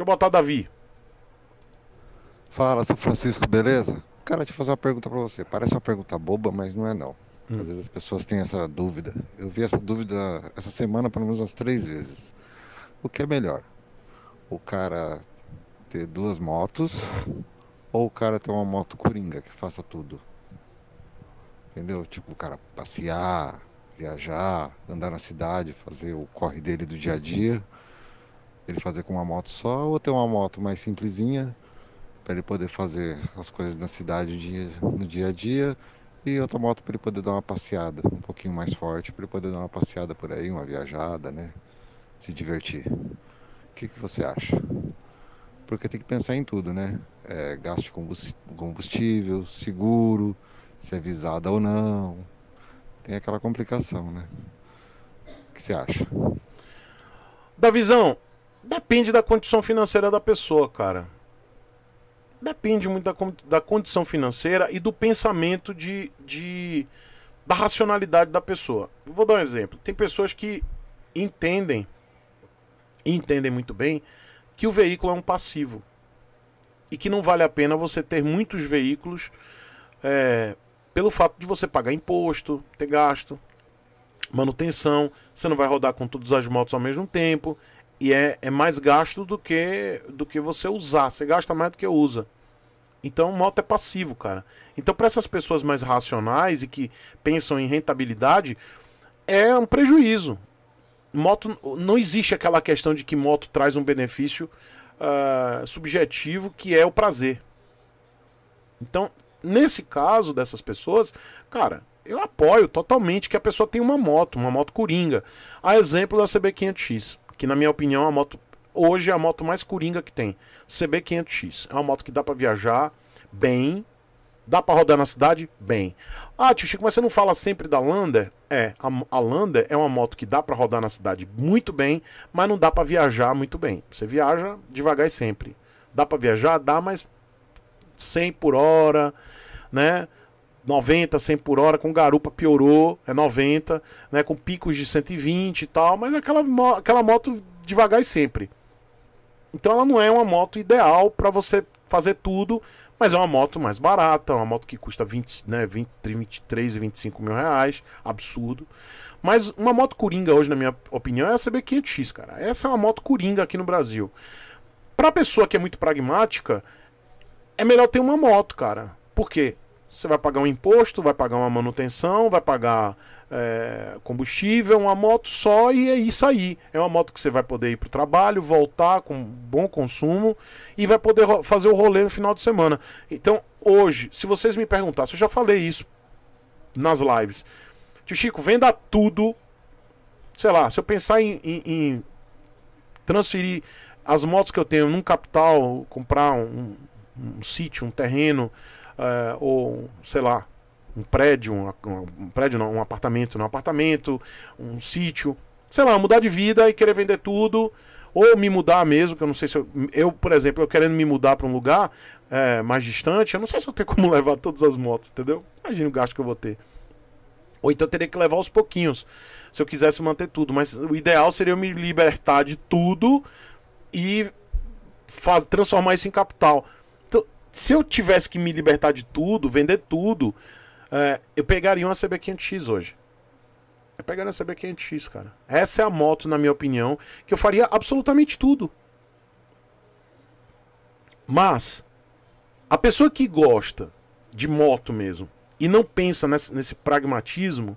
Deixa eu botar o Davi. Fala, São Francisco, beleza? Cara, deixa eu fazer uma pergunta para você. Parece uma pergunta boba, mas não é não. Hum. Às vezes as pessoas têm essa dúvida. Eu vi essa dúvida essa semana pelo menos umas três vezes. O que é melhor? O cara ter duas motos ou o cara ter uma moto coringa que faça tudo? Entendeu? Tipo, o cara passear, viajar, andar na cidade, fazer o corre dele do dia a dia ele fazer com uma moto só ou ter uma moto mais simplesinha para ele poder fazer as coisas na cidade no dia a dia e outra moto para ele poder dar uma passeada, um pouquinho mais forte, para ele poder dar uma passeada por aí, uma viajada, né? Se divertir. O que, que você acha? Porque tem que pensar em tudo, né? É, gasto de combustível, seguro, se é visada ou não. Tem aquela complicação, né? O que você acha? visão Depende da condição financeira da pessoa, cara. Depende muito da, da condição financeira e do pensamento de, de. da racionalidade da pessoa. Vou dar um exemplo. Tem pessoas que entendem, entendem muito bem, que o veículo é um passivo. E que não vale a pena você ter muitos veículos é, pelo fato de você pagar imposto, ter gasto, manutenção, você não vai rodar com todas as motos ao mesmo tempo. E é, é mais gasto do que, do que você usar. Você gasta mais do que usa. Então, moto é passivo, cara. Então, para essas pessoas mais racionais e que pensam em rentabilidade, é um prejuízo. Moto não existe aquela questão de que moto traz um benefício uh, subjetivo que é o prazer. Então, nesse caso dessas pessoas, cara, eu apoio totalmente que a pessoa tenha uma moto, uma moto coringa. A exemplo da CB500X que na minha opinião é a moto hoje é a moto mais coringa que tem. CB500X. É uma moto que dá para viajar bem, dá para rodar na cidade bem. Ah, tio Chico, mas você não fala sempre da Lander? É, a, a Lander é uma moto que dá para rodar na cidade muito bem, mas não dá para viajar muito bem. Você viaja devagar e sempre. Dá para viajar, dá, mas 100 por hora, né? 90, 100 por hora, com garupa piorou, é 90, né, com picos de 120 e tal, mas é aquela, aquela moto devagar e sempre. Então ela não é uma moto ideal para você fazer tudo, mas é uma moto mais barata, uma moto que custa 20, né, 20, 23 e 25 mil reais, absurdo. Mas uma moto coringa hoje, na minha opinião, é a CB500X, cara. Essa é uma moto coringa aqui no Brasil. Pra pessoa que é muito pragmática, é melhor ter uma moto, cara. Por quê? Você vai pagar um imposto, vai pagar uma manutenção, vai pagar é, combustível, uma moto só e é isso aí. É uma moto que você vai poder ir para o trabalho, voltar com bom consumo e vai poder fazer o rolê no final de semana. Então, hoje, se vocês me perguntassem, eu já falei isso nas lives. Tio Chico, venda tudo. Sei lá, se eu pensar em, em, em transferir as motos que eu tenho num capital, comprar um, um, um sítio, um terreno é, ou, sei lá, um prédio, um, um, prédio não, um apartamento um apartamento, um sítio, sei lá, mudar de vida e querer vender tudo, ou me mudar mesmo, que eu não sei se eu, eu por exemplo, eu querendo me mudar para um lugar é, mais distante, eu não sei se eu tenho como levar todas as motos, entendeu? Imagina o gasto que eu vou ter. Ou então eu teria que levar aos pouquinhos, se eu quisesse manter tudo, mas o ideal seria eu me libertar de tudo e faz, transformar isso em capital se eu tivesse que me libertar de tudo, vender tudo, é, eu pegaria uma CB500X hoje. Eu pegaria uma CB500X, cara. Essa é a moto, na minha opinião, que eu faria absolutamente tudo. Mas, a pessoa que gosta de moto mesmo e não pensa nesse, nesse pragmatismo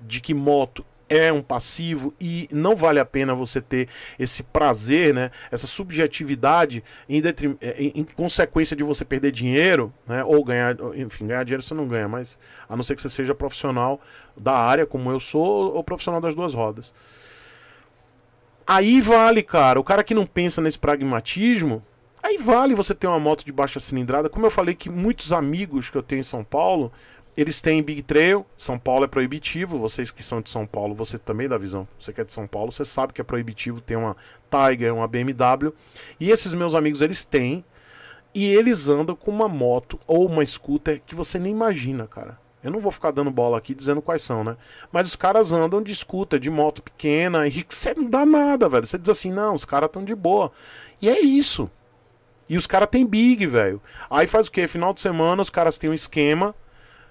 de que moto é um passivo e não vale a pena você ter esse prazer, né? Essa subjetividade em, detrim... É, em consequência de você perder dinheiro, né? Ou ganhar, enfim, ganhar dinheiro você não ganha, mas a não ser que você seja profissional da área, como eu sou, ou profissional das duas rodas. Aí vale, cara. O cara que não pensa nesse pragmatismo, aí vale você ter uma moto de baixa cilindrada. Como eu falei que muitos amigos que eu tenho em São Paulo eles têm Big Trail, São Paulo é proibitivo, vocês que são de São Paulo, você também dá visão. Você que é de São Paulo, você sabe que é proibitivo, tem uma Tiger, uma BMW. E esses meus amigos, eles têm, e eles andam com uma moto ou uma scooter que você nem imagina, cara. Eu não vou ficar dando bola aqui dizendo quais são, né? Mas os caras andam de scooter, de moto pequena, e você não dá nada, velho. Você diz assim, não, os caras estão de boa. E é isso. E os caras têm big, velho. Aí faz o quê? Final de semana os caras têm um esquema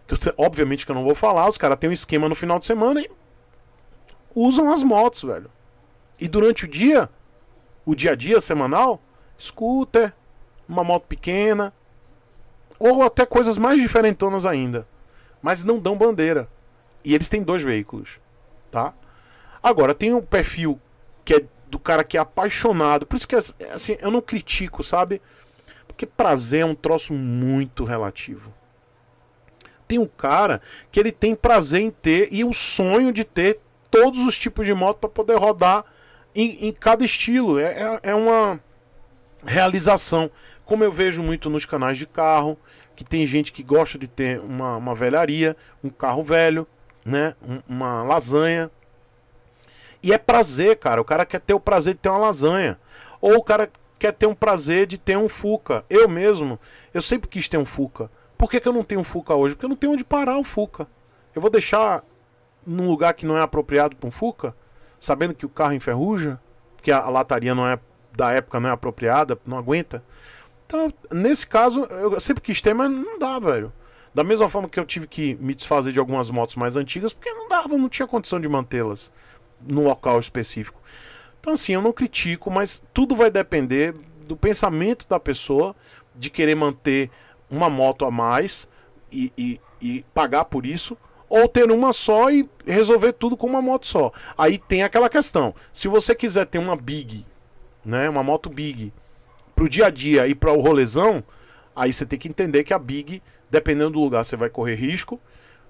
que eu, obviamente que eu não vou falar, os caras têm um esquema no final de semana e usam as motos, velho. E durante o dia, o dia a dia semanal, scooter, uma moto pequena, ou até coisas mais diferentonas ainda. Mas não dão bandeira. E eles têm dois veículos, tá? Agora, tem um perfil que é do cara que é apaixonado. Por isso que, assim, eu não critico, sabe? Porque prazer é um troço muito relativo tem um cara que ele tem prazer em ter e o um sonho de ter todos os tipos de moto para poder rodar em, em cada estilo. É, é, é, uma realização. Como eu vejo muito nos canais de carro, que tem gente que gosta de ter uma, uma velharia, um carro velho, né? uma lasanha. E é prazer, cara. O cara quer ter o prazer de ter uma lasanha. Ou o cara quer ter um prazer de ter um Fuca. Eu mesmo, eu sempre quis ter um Fuca. Por que, que eu não tenho Fuca hoje? Porque eu não tenho onde parar o Fuca. Eu vou deixar num lugar que não é apropriado para um Fuca, sabendo que o carro enferruja, que a, lataria não é da época não é apropriada, não aguenta. Então, nesse caso, eu sempre quis ter, mas não dá, velho. Da mesma forma que eu tive que me desfazer de algumas motos mais antigas, porque não dava, não tinha condição de mantê-las no local específico. Então, assim, eu não critico, mas tudo vai depender do pensamento da pessoa de querer manter uma moto a mais e, e, e pagar por isso, ou ter uma só e resolver tudo com uma moto só. Aí tem aquela questão: se você quiser ter uma big, né, uma moto big, para o dia a dia e para o rolezão, aí você tem que entender que a big, dependendo do lugar, você vai correr risco,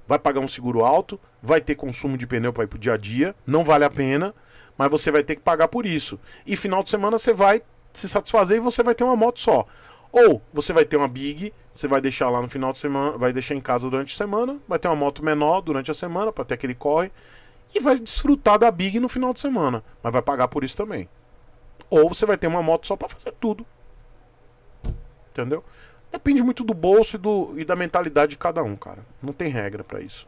vai pagar um seguro alto, vai ter consumo de pneu para ir para o dia a dia, não vale a pena, mas você vai ter que pagar por isso. E final de semana você vai se satisfazer e você vai ter uma moto só. Ou você vai ter uma Big, você vai deixar lá no final de semana, vai deixar em casa durante a semana, vai ter uma moto menor durante a semana para ter aquele corre e vai desfrutar da Big no final de semana, mas vai pagar por isso também. Ou você vai ter uma moto só para fazer tudo. Entendeu? Depende muito do bolso e, do, e da mentalidade de cada um, cara. Não tem regra para isso.